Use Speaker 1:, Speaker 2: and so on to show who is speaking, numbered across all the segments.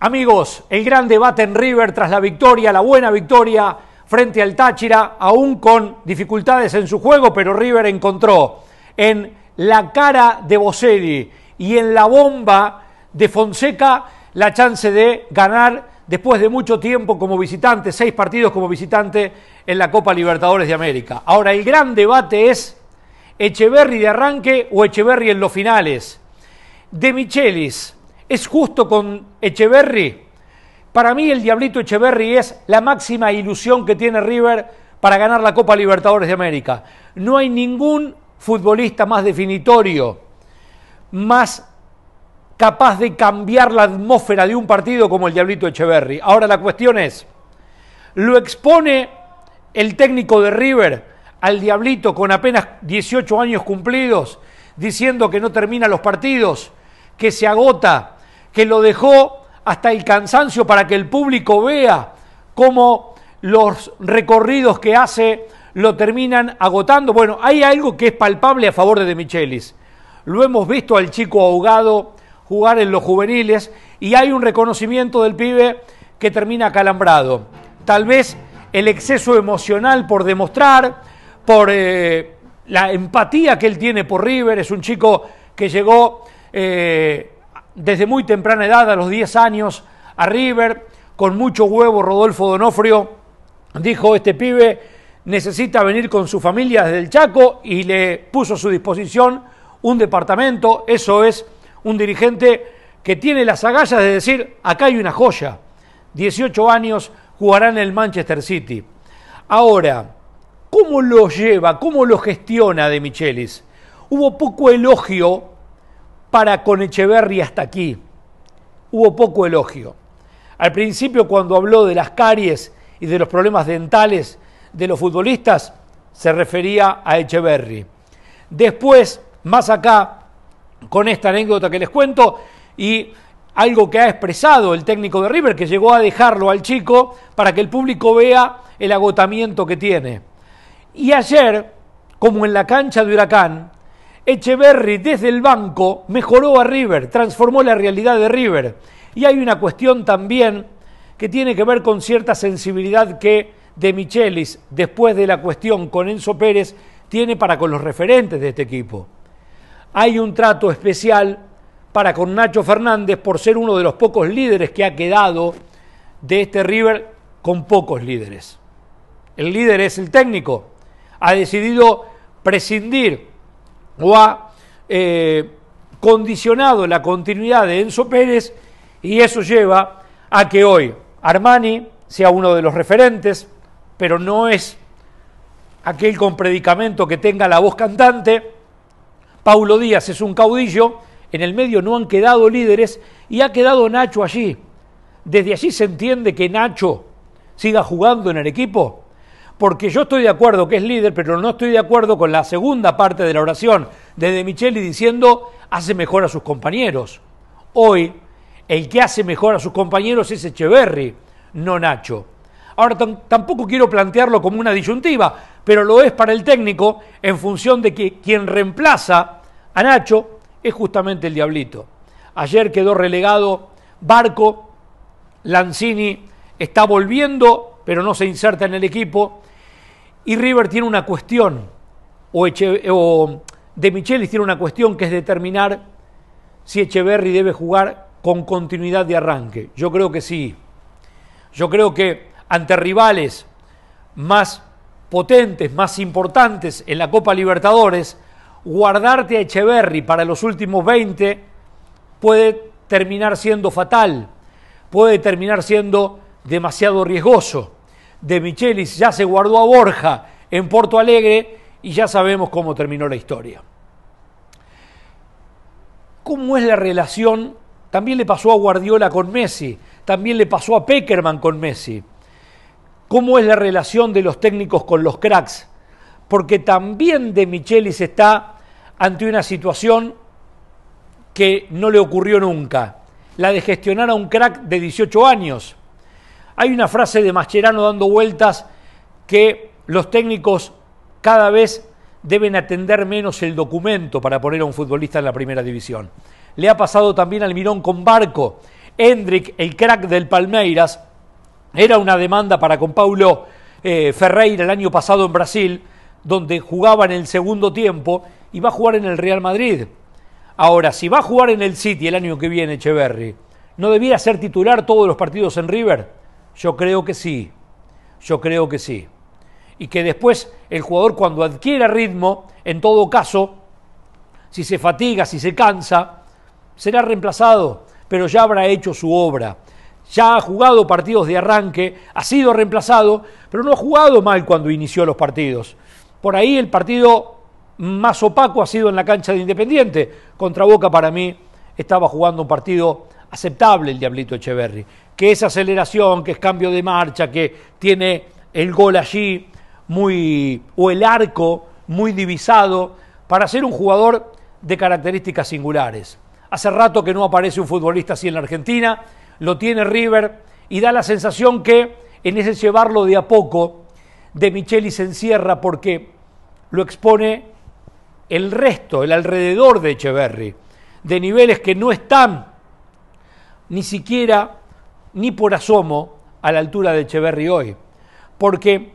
Speaker 1: Amigos, el gran debate en River tras la victoria, la buena victoria frente al Táchira, aún con dificultades en su juego, pero River encontró en la cara de Boselli y en la bomba de Fonseca la chance de ganar después de mucho tiempo como visitante, seis partidos como visitante en la Copa Libertadores de América. Ahora, el gran debate es Echeverry de arranque o Echeverry en los finales. De Michelis, ¿Es justo con Echeverry? Para mí el Diablito Echeverry es la máxima ilusión que tiene River para ganar la Copa Libertadores de América. No hay ningún futbolista más definitorio, más capaz de cambiar la atmósfera de un partido como el Diablito Echeverry. Ahora la cuestión es, ¿lo expone el técnico de River al Diablito con apenas 18 años cumplidos, diciendo que no termina los partidos, que se agota? que lo dejó hasta el cansancio para que el público vea cómo los recorridos que hace lo terminan agotando. Bueno, hay algo que es palpable a favor de De Michelis. Lo hemos visto al chico ahogado jugar en los juveniles y hay un reconocimiento del pibe que termina calambrado. Tal vez el exceso emocional por demostrar, por eh, la empatía que él tiene por River, es un chico que llegó eh, desde muy temprana edad, a los 10 años, a River. Con mucho huevo, Rodolfo Donofrio dijo, este pibe necesita venir con su familia desde el Chaco y le puso a su disposición un departamento. Eso es un dirigente que tiene las agallas de decir, acá hay una joya. 18 años jugará en el Manchester City. Ahora, ¿cómo lo lleva, cómo lo gestiona de Michelis? Hubo poco elogio para con Echeverry hasta aquí. Hubo poco elogio. Al principio, cuando habló de las caries y de los problemas dentales de los futbolistas, se refería a Echeverry. Después, más acá, con esta anécdota que les cuento y algo que ha expresado el técnico de River, que llegó a dejarlo al chico para que el público vea el agotamiento que tiene. Y ayer, como en la cancha de Huracán, Echeverry desde el banco mejoró a River, transformó la realidad de River. Y hay una cuestión también que tiene que ver con cierta sensibilidad que de Michelis, después de la cuestión con Enzo Pérez, tiene para con los referentes de este equipo. Hay un trato especial para con Nacho Fernández por ser uno de los pocos líderes que ha quedado de este River con pocos líderes. El líder es el técnico. Ha decidido prescindir o ha eh, condicionado la continuidad de Enzo Pérez y eso lleva a que hoy Armani sea uno de los referentes, pero no es aquel con predicamento que tenga la voz cantante. Paulo Díaz es un caudillo, en el medio no han quedado líderes y ha quedado Nacho allí. Desde allí se entiende que Nacho siga jugando en el equipo porque yo estoy de acuerdo que es líder, pero no estoy de acuerdo con la segunda parte de la oración de De Micheli diciendo hace mejor a sus compañeros. Hoy, el que hace mejor a sus compañeros es Echeverry, no Nacho. Ahora tampoco quiero plantearlo como una disyuntiva, pero lo es para el técnico en función de que quien reemplaza a Nacho es justamente el Diablito. Ayer quedó relegado Barco, Lanzini está volviendo, pero no se inserta en el equipo. Y River tiene una cuestión, o, o De Michelis tiene una cuestión que es determinar si Echeverry debe jugar con continuidad de arranque. Yo creo que sí. Yo creo que ante rivales más potentes, más importantes en la Copa Libertadores, guardarte a Echeverry para los últimos 20 puede terminar siendo fatal, puede terminar siendo demasiado riesgoso de Michelis, ya se guardó a Borja en Porto Alegre y ya sabemos cómo terminó la historia. ¿Cómo es la relación? También le pasó a Guardiola con Messi, también le pasó a Peckerman con Messi. ¿Cómo es la relación de los técnicos con los cracks? Porque también de Michelis está ante una situación que no le ocurrió nunca, la de gestionar a un crack de 18 años hay una frase de Mascherano dando vueltas que los técnicos cada vez deben atender menos el documento para poner a un futbolista en la primera división. Le ha pasado también al Mirón con Barco. Hendrik, el crack del Palmeiras, era una demanda para con Paulo eh, Ferreira el año pasado en Brasil, donde jugaba en el segundo tiempo y va a jugar en el Real Madrid. Ahora, si va a jugar en el City el año que viene, Echeverry, ¿no debiera ser titular todos los partidos en River? Yo creo que sí, yo creo que sí. Y que después el jugador cuando adquiera ritmo, en todo caso, si se fatiga, si se cansa, será reemplazado, pero ya habrá hecho su obra. Ya ha jugado partidos de arranque, ha sido reemplazado, pero no ha jugado mal cuando inició los partidos. Por ahí el partido más opaco ha sido en la cancha de Independiente. Contra Boca para mí estaba jugando un partido aceptable el Diablito Echeverry que es aceleración, que es cambio de marcha, que tiene el gol allí muy o el arco muy divisado para ser un jugador de características singulares. Hace rato que no aparece un futbolista así en la Argentina, lo tiene River y da la sensación que en ese llevarlo de a poco, de Micheli se encierra porque lo expone el resto, el alrededor de Echeverry, de niveles que no están ni siquiera ni por asomo a la altura de Echeverry hoy. Porque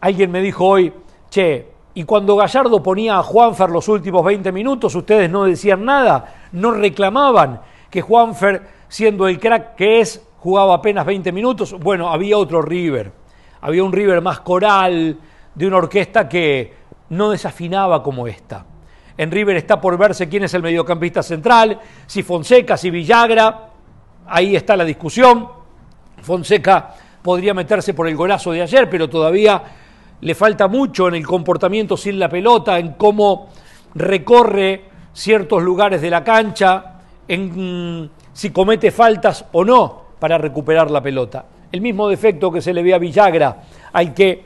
Speaker 1: alguien me dijo hoy, che, y cuando Gallardo ponía a Juanfer los últimos 20 minutos, ustedes no decían nada, no reclamaban que Juanfer, siendo el crack que es, jugaba apenas 20 minutos. Bueno, había otro River, había un River más coral, de una orquesta que no desafinaba como esta. En River está por verse quién es el mediocampista central, si Fonseca, si Villagra, ahí está la discusión. Fonseca podría meterse por el golazo de ayer, pero todavía le falta mucho en el comportamiento sin la pelota, en cómo recorre ciertos lugares de la cancha, en si comete faltas o no para recuperar la pelota. El mismo defecto que se le ve a Villagra, al que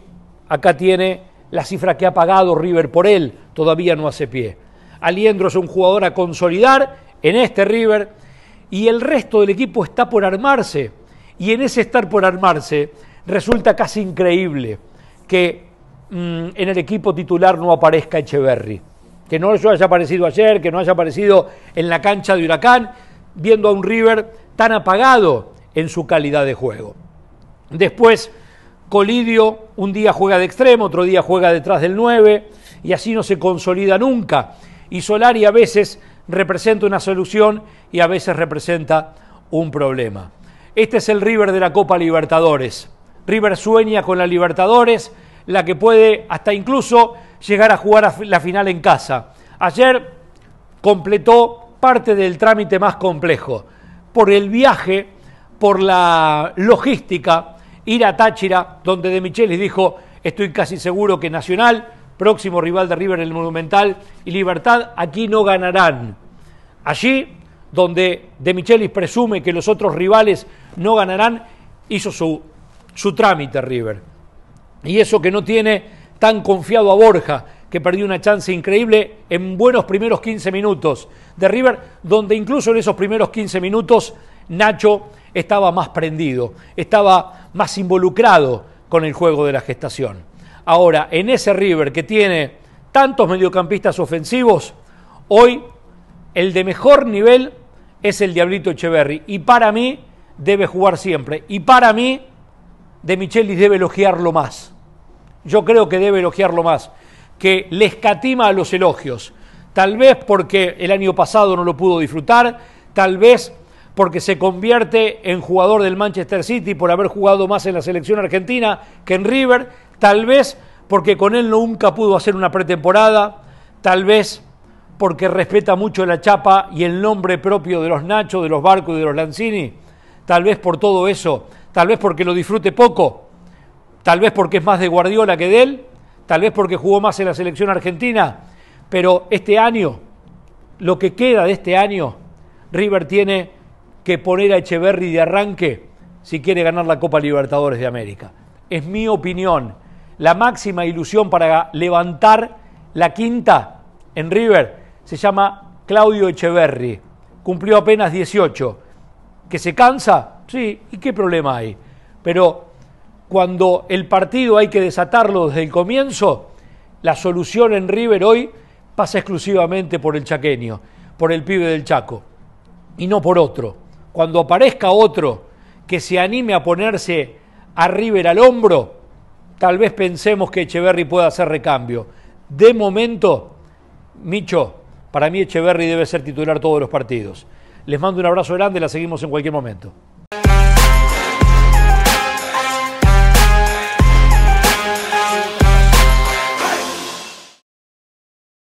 Speaker 1: acá tiene la cifra que ha pagado River por él, todavía no hace pie. Aliendro es un jugador a consolidar en este River y el resto del equipo está por armarse y en ese estar por armarse, resulta casi increíble que mm, en el equipo titular no aparezca Echeverry. Que no haya aparecido ayer, que no haya aparecido en la cancha de Huracán, viendo a un River tan apagado en su calidad de juego. Después, Colidio un día juega de extremo, otro día juega detrás del 9, y así no se consolida nunca. Y Solari a veces representa una solución y a veces representa un problema. Este es el River de la Copa Libertadores. River sueña con la Libertadores, la que puede hasta incluso llegar a jugar la final en casa. Ayer completó parte del trámite más complejo. Por el viaje, por la logística, ir a Táchira, donde De Michelis dijo, estoy casi seguro que Nacional, próximo rival de River en el Monumental, y Libertad aquí no ganarán. Allí, donde De Michelis presume que los otros rivales no ganarán, hizo su, su trámite River. Y eso que no tiene tan confiado a Borja, que perdió una chance increíble en buenos primeros 15 minutos de River, donde incluso en esos primeros 15 minutos Nacho estaba más prendido, estaba más involucrado con el juego de la gestación. Ahora, en ese River que tiene tantos mediocampistas ofensivos, hoy el de mejor nivel es el Diablito Echeverry. Y para mí, debe jugar siempre. Y para mí, De Michelis debe elogiarlo más. Yo creo que debe elogiarlo más. Que le escatima a los elogios. Tal vez porque el año pasado no lo pudo disfrutar, tal vez porque se convierte en jugador del Manchester City por haber jugado más en la selección argentina que en River, tal vez porque con él nunca pudo hacer una pretemporada, tal vez porque respeta mucho la chapa y el nombre propio de los Nacho, de los Barcos y de los Lanzini tal vez por todo eso, tal vez porque lo disfrute poco, tal vez porque es más de Guardiola que de él, tal vez porque jugó más en la selección argentina, pero este año, lo que queda de este año, River tiene que poner a Echeverry de arranque si quiere ganar la Copa Libertadores de América. Es mi opinión. La máxima ilusión para levantar la quinta en River se llama Claudio Echeverry. Cumplió apenas 18. ¿Que se cansa? Sí, ¿y qué problema hay? Pero cuando el partido hay que desatarlo desde el comienzo, la solución en River hoy pasa exclusivamente por el chaqueño, por el pibe del Chaco, y no por otro. Cuando aparezca otro que se anime a ponerse a River al hombro, tal vez pensemos que Echeverry pueda hacer recambio. De momento, Micho, para mí Echeverry debe ser titular todos los partidos. Les mando un abrazo grande, la seguimos en cualquier momento.